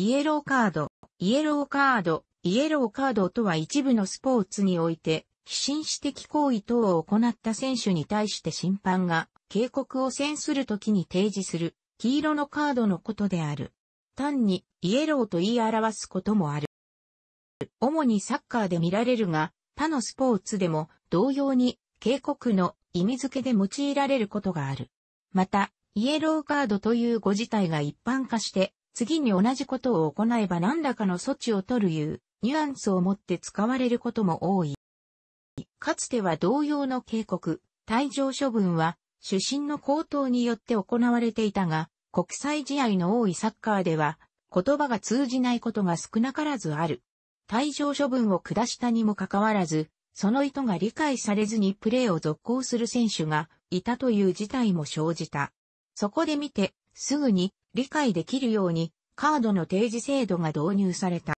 イエローカード、イエローカード、イエローカードとは一部のスポーツにおいて、非紳士的行為等を行った選手に対して審判が警告を宣するときに提示する黄色のカードのことである。単にイエローと言い表すこともある。主にサッカーで見られるが、他のスポーツでも同様に警告の意味付けで用いられることがある。また、イエローカードという語自体が一般化して次に同じことを行えば何らかの措置を取るいうニュアンスを持って使われることも多い。かつては同様の警告、退場処分は主審の高騰によって行われていたが、国際試合の多いサッカーでは言葉が通じないことが少なからずある。退場処分を下したにもかかわらず、その意図が理解されずにプレーを続行する選手がいたという事態も生じた。そこで見て、すぐに理解できるようにカードの提示制度が導入された。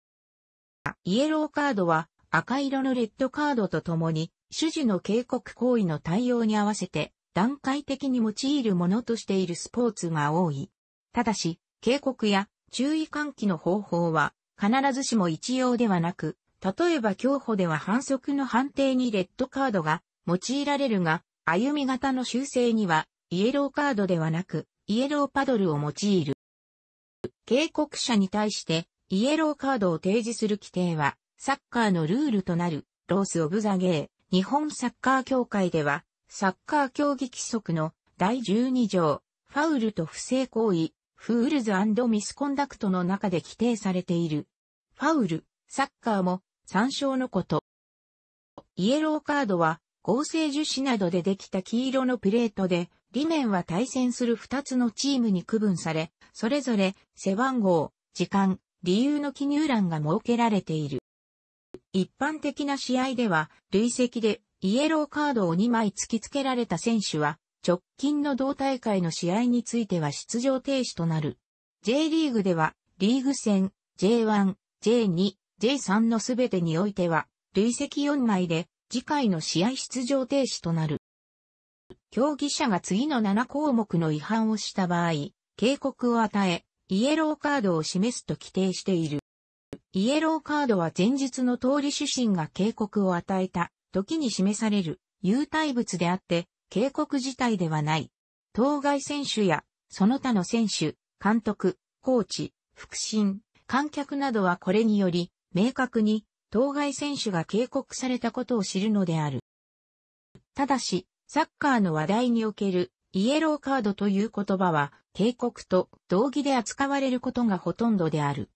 イエローカードは赤色のレッドカードとともに主事の警告行為の対応に合わせて段階的に用いるものとしているスポーツが多い。ただし、警告や注意喚起の方法は必ずしも一様ではなく、例えば競歩では反則の判定にレッドカードが用いられるが、歩み方の修正にはイエローカードではなく、イエローパドルを用いる。警告者に対してイエローカードを提示する規定は、サッカーのルールとなる、ロース・オブ・ザ・ゲー、日本サッカー協会では、サッカー競技規則の第12条、ファウルと不正行為、フールズミスコンダクトの中で規定されている。ファウル、サッカーも、参照のこと。イエローカードは、合成樹脂などでできた黄色のプレートで、理念は対戦する2つのチームに区分され、それぞれ背番号、時間、理由の記入欄が設けられている。一般的な試合では、累積でイエローカードを2枚突きつけられた選手は、直近の同大会の試合については出場停止となる。J リーグでは、リーグ戦、J1、J2、J3 のすべてにおいては、累積4枚で、次回の試合出場停止となる。競技者が次の7項目の違反をした場合、警告を与え、イエローカードを示すと規定している。イエローカードは前述の通り主審が警告を与えた時に示される有体物であって、警告自体ではない。当該選手やその他の選手、監督、コーチ、副審、観客などはこれにより、明確に当該選手が警告されたことを知るのである。ただし、サッカーの話題におけるイエローカードという言葉は警告と同義で扱われることがほとんどである。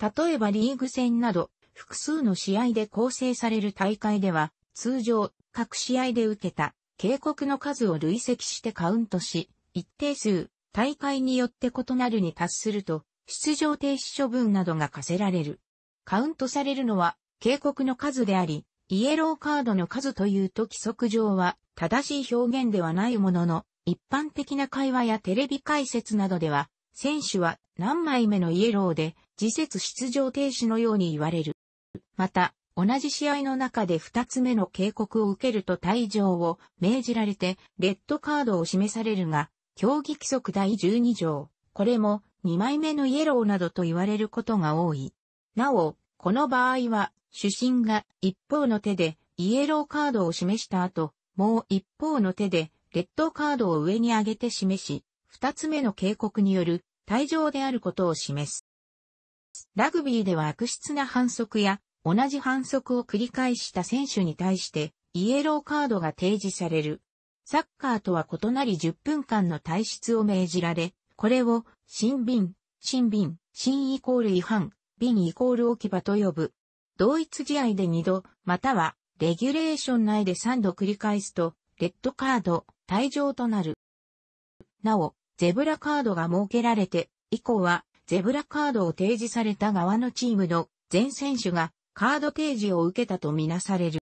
例えばリーグ戦など複数の試合で構成される大会では通常各試合で受けた警告の数を累積してカウントし一定数大会によって異なるに達すると出場停止処分などが課せられる。カウントされるのは警告の数であり、イエローカードの数というと規則上は正しい表現ではないものの、一般的な会話やテレビ解説などでは、選手は何枚目のイエローで、次節出場停止のように言われる。また、同じ試合の中で二つ目の警告を受けると退場を命じられて、レッドカードを示されるが、競技規則第12条、これも2枚目のイエローなどと言われることが多い。なお、この場合は、主審が一方の手でイエローカードを示した後、もう一方の手で、レッドカードを上に上げて示し、二つ目の警告による退場であることを示す。ラグビーでは悪質な反則や同じ反則を繰り返した選手に対してイエローカードが提示される。サッカーとは異なり10分間の退出を命じられ、これを新便、新便、新イコール違反、便イコール置き場と呼ぶ。同一試合で2度、またはレギュレーション内で3度繰り返すと、レッドカード、退場となる。なお、ゼブラカードが設けられて、以降は、ゼブラカードを提示された側のチームの全選手がカード提示を受けたとみなされる。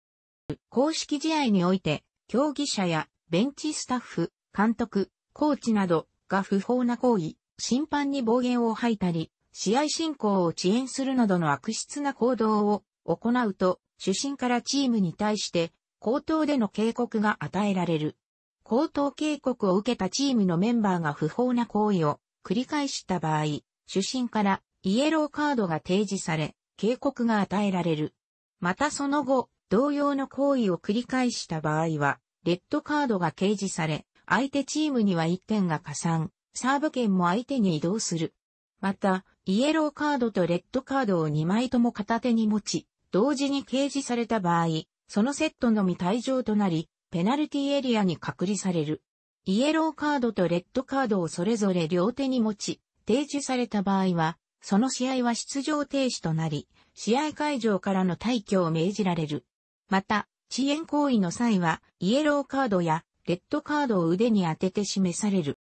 公式試合において、競技者やベンチスタッフ、監督、コーチなどが不法な行為、審判に暴言を吐いたり、試合進行を遅延するなどの悪質な行動を行うと、主審からチームに対して口頭での警告が与えられる。口頭警告を受けたチームのメンバーが不法な行為を繰り返した場合、主審からイエローカードが提示され、警告が与えられる。またその後、同様の行為を繰り返した場合は、レッドカードが掲示され、相手チームには1点が加算、サーブ権も相手に移動する。また、イエローカードとレッドカードを2枚とも片手に持ち、同時に掲示された場合、そのセットのみ退場となり、ペナルティエリアに隔離される。イエローカードとレッドカードをそれぞれ両手に持ち、提示された場合は、その試合は出場停止となり、試合会場からの退去を命じられる。また、遅延行為の際は、イエローカードやレッドカードを腕に当てて示される。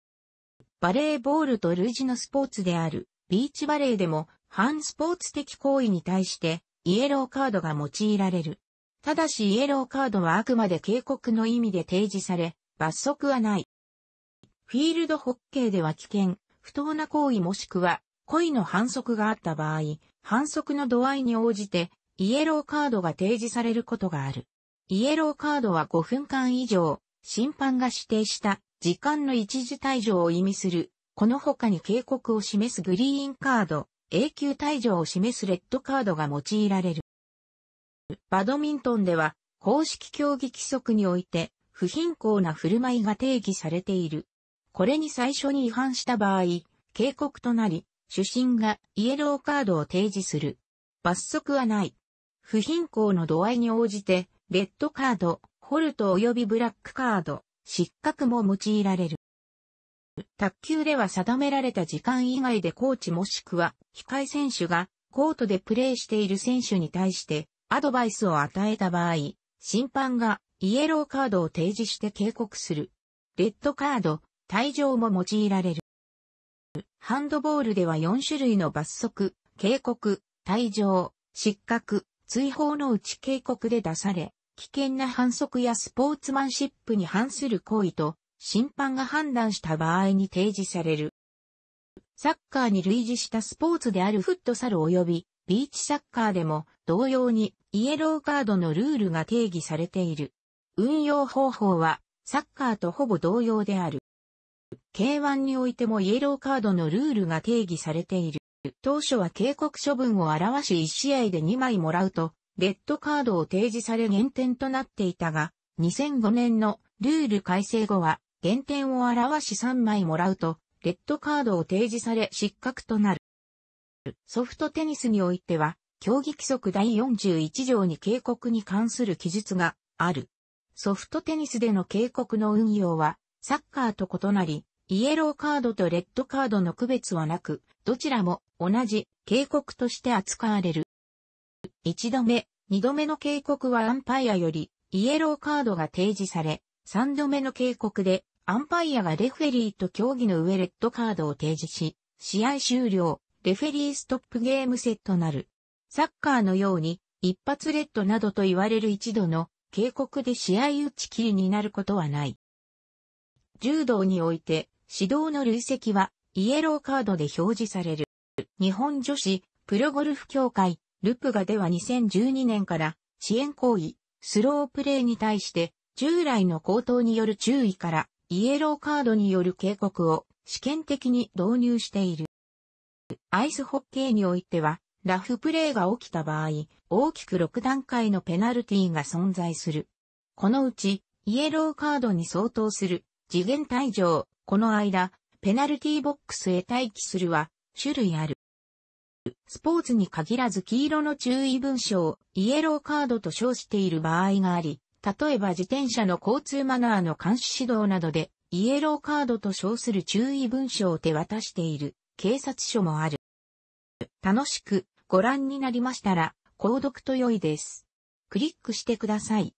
バレーボールと類似のスポーツである、ビーチバレーでも、反スポーツ的行為に対して、イエローカードが用いられる。ただしイエローカードはあくまで警告の意味で提示され、罰則はない。フィールドホッケーでは危険、不当な行為もしくは、故の反則があった場合、反則の度合いに応じて、イエローカードが提示されることがある。イエローカードは5分間以上、審判が指定した時間の一時退場を意味する。この他に警告を示すグリーンカード、永久退場を示すレッドカードが用いられる。バドミントンでは、公式競技規則において、不貧困な振る舞いが定義されている。これに最初に違反した場合、警告となり、主審がイエローカードを提示する。罰則はない。不貧困の度合いに応じて、レッドカード、ホルト及びブラックカード、失格も用いられる。卓球では定められた時間以外でコーチもしくは控え選手がコートでプレーしている選手に対してアドバイスを与えた場合、審判がイエローカードを提示して警告する。レッドカード、退場も用いられる。ハンドボールでは4種類の罰則、警告、退場、失格、追放のうち警告で出され、危険な反則やスポーツマンシップに反する行為と審判が判断した場合に提示される。サッカーに類似したスポーツであるフットサル及びビーチサッカーでも同様にイエローカードのルールが定義されている。運用方法はサッカーとほぼ同様である。K1 においてもイエローカードのルールが定義されている。当初は警告処分を表し1試合で2枚もらうと、レッドカードを提示され減点となっていたが、2005年のルール改正後は減点を表し3枚もらうと、レッドカードを提示され失格となる。ソフトテニスにおいては、競技規則第41条に警告に関する記述がある。ソフトテニスでの警告の運用は、サッカーと異なり、イエローカードとレッドカードの区別はなく、どちらも同じ警告として扱われる。一度目、二度目の警告はアンパイアよりイエローカードが提示され、三度目の警告でアンパイアがレフェリーと競技の上レッドカードを提示し、試合終了、レフェリーストップゲームセットなる。サッカーのように、一発レッドなどと言われる一度の警告で試合打ち切りになることはない。柔道において、指導の累積は、イエローカードで表示される。日本女子、プロゴルフ協会、ルプガでは2012年から、支援行為、スロープレーに対して、従来の高騰による注意から、イエローカードによる警告を試験的に導入している。アイスホッケーにおいては、ラフプレーが起きた場合、大きく6段階のペナルティが存在する。このうち、イエローカードに相当する、次元退場、この間、ペナルティボックスへ待機するは、種類ある。スポーツに限らず黄色の注意文書をイエローカードと称している場合があり、例えば自転車の交通マナーの監視指導などで、イエローカードと称する注意文書を手渡している警察署もある。楽しくご覧になりましたら、購読と良いです。クリックしてください。